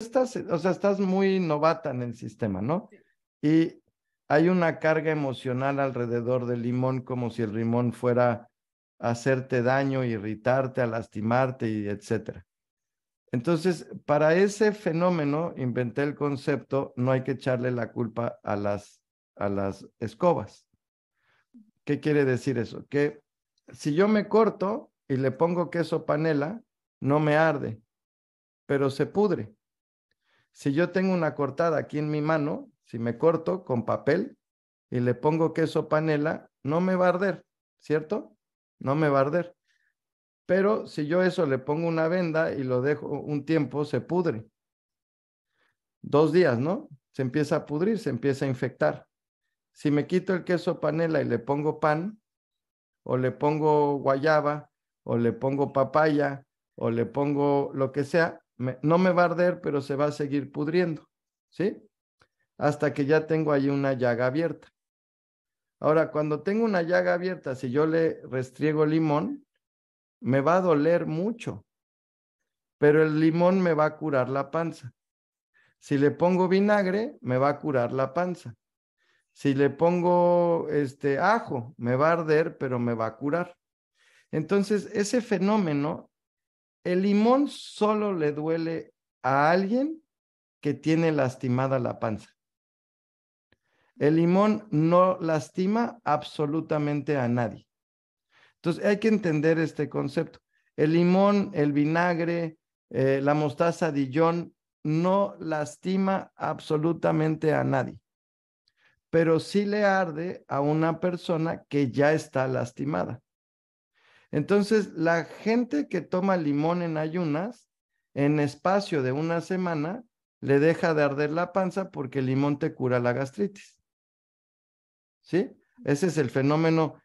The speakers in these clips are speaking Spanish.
estás, o sea, estás muy novata en el sistema, ¿no? Y hay una carga emocional alrededor del limón, como si el limón fuera a hacerte daño, irritarte, a lastimarte, y etcétera. Entonces, para ese fenómeno, inventé el concepto, no hay que echarle la culpa a las, a las escobas. ¿Qué quiere decir eso? Que si yo me corto y le pongo queso panela, no me arde, pero se pudre. Si yo tengo una cortada aquí en mi mano, si me corto con papel y le pongo queso panela, no me va a arder, ¿cierto? No me va a arder. Pero si yo eso le pongo una venda y lo dejo un tiempo, se pudre. Dos días, ¿no? Se empieza a pudrir, se empieza a infectar. Si me quito el queso panela y le pongo pan, o le pongo guayaba, o le pongo papaya, o le pongo lo que sea, no me va a arder, pero se va a seguir pudriendo, ¿sí? Hasta que ya tengo ahí una llaga abierta. Ahora, cuando tengo una llaga abierta, si yo le restriego limón, me va a doler mucho, pero el limón me va a curar la panza. Si le pongo vinagre, me va a curar la panza. Si le pongo este ajo, me va a arder, pero me va a curar. Entonces, ese fenómeno el limón solo le duele a alguien que tiene lastimada la panza. El limón no lastima absolutamente a nadie. Entonces hay que entender este concepto. El limón, el vinagre, eh, la mostaza Dijon no lastima absolutamente a nadie, pero sí le arde a una persona que ya está lastimada. Entonces, la gente que toma limón en ayunas, en espacio de una semana, le deja de arder la panza porque el limón te cura la gastritis. ¿Sí? Ese es el fenómeno.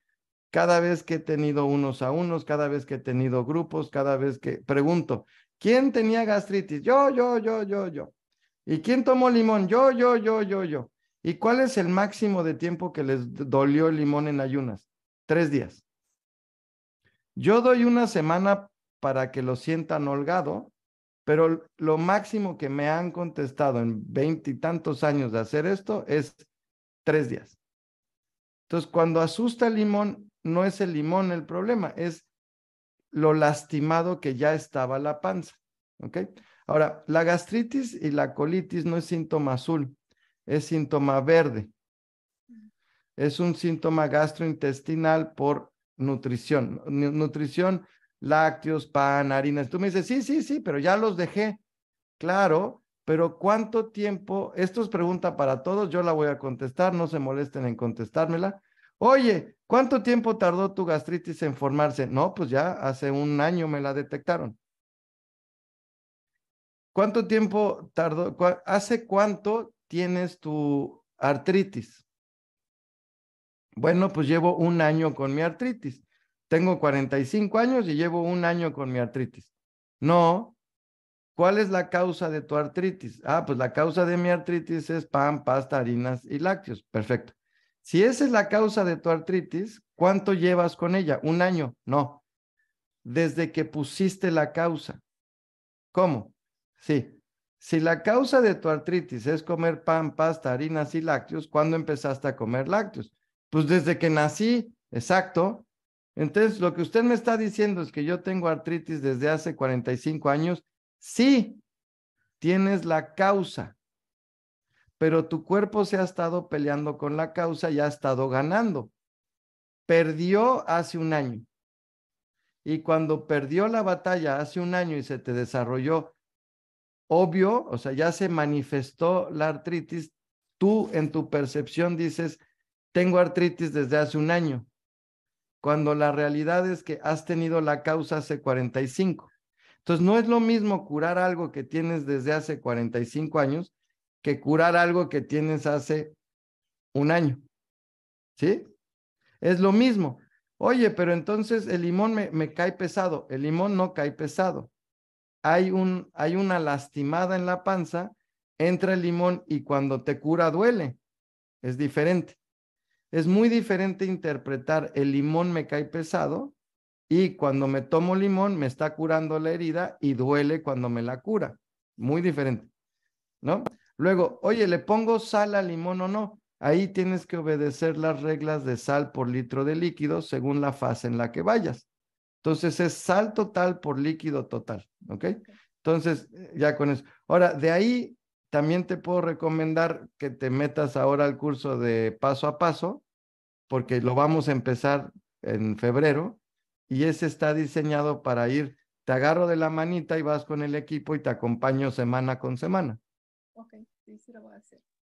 Cada vez que he tenido unos a unos, cada vez que he tenido grupos, cada vez que pregunto, ¿quién tenía gastritis? Yo, yo, yo, yo, yo. ¿Y quién tomó limón? Yo, yo, yo, yo, yo. ¿Y cuál es el máximo de tiempo que les dolió el limón en ayunas? Tres días. Yo doy una semana para que lo sientan holgado, pero lo máximo que me han contestado en veintitantos años de hacer esto es tres días. Entonces, cuando asusta el limón, no es el limón el problema, es lo lastimado que ya estaba la panza. ¿Ok? Ahora, la gastritis y la colitis no es síntoma azul, es síntoma verde. Mm. Es un síntoma gastrointestinal por nutrición, nutrición, lácteos, pan, harinas. Tú me dices, sí, sí, sí, pero ya los dejé. Claro, pero ¿cuánto tiempo? Esto es pregunta para todos, yo la voy a contestar, no se molesten en contestármela. Oye, ¿cuánto tiempo tardó tu gastritis en formarse? No, pues ya hace un año me la detectaron. ¿Cuánto tiempo tardó? ¿Hace cuánto tienes tu artritis? Bueno, pues llevo un año con mi artritis. Tengo 45 años y llevo un año con mi artritis. No. ¿Cuál es la causa de tu artritis? Ah, pues la causa de mi artritis es pan, pasta, harinas y lácteos. Perfecto. Si esa es la causa de tu artritis, ¿cuánto llevas con ella? ¿Un año? No. Desde que pusiste la causa. ¿Cómo? Sí. Si la causa de tu artritis es comer pan, pasta, harinas y lácteos, ¿cuándo empezaste a comer lácteos? Pues desde que nací, exacto. Entonces, lo que usted me está diciendo es que yo tengo artritis desde hace 45 años. Sí, tienes la causa, pero tu cuerpo se ha estado peleando con la causa y ha estado ganando. Perdió hace un año. Y cuando perdió la batalla hace un año y se te desarrolló, obvio, o sea, ya se manifestó la artritis, tú en tu percepción dices, tengo artritis desde hace un año, cuando la realidad es que has tenido la causa hace 45. Entonces, no es lo mismo curar algo que tienes desde hace 45 años que curar algo que tienes hace un año. ¿Sí? Es lo mismo. Oye, pero entonces el limón me, me cae pesado. El limón no cae pesado. Hay, un, hay una lastimada en la panza, entra el limón y cuando te cura duele. Es diferente. Es muy diferente interpretar el limón me cae pesado y cuando me tomo limón me está curando la herida y duele cuando me la cura. Muy diferente, ¿no? Luego, oye, ¿le pongo sal al limón o no? Ahí tienes que obedecer las reglas de sal por litro de líquido según la fase en la que vayas. Entonces es sal total por líquido total, ¿ok? Entonces, ya con eso. Ahora, de ahí también te puedo recomendar que te metas ahora al curso de paso a paso, porque lo vamos a empezar en febrero y ese está diseñado para ir, te agarro de la manita y vas con el equipo y te acompaño semana con semana. Ok, sí, sí lo voy a hacer.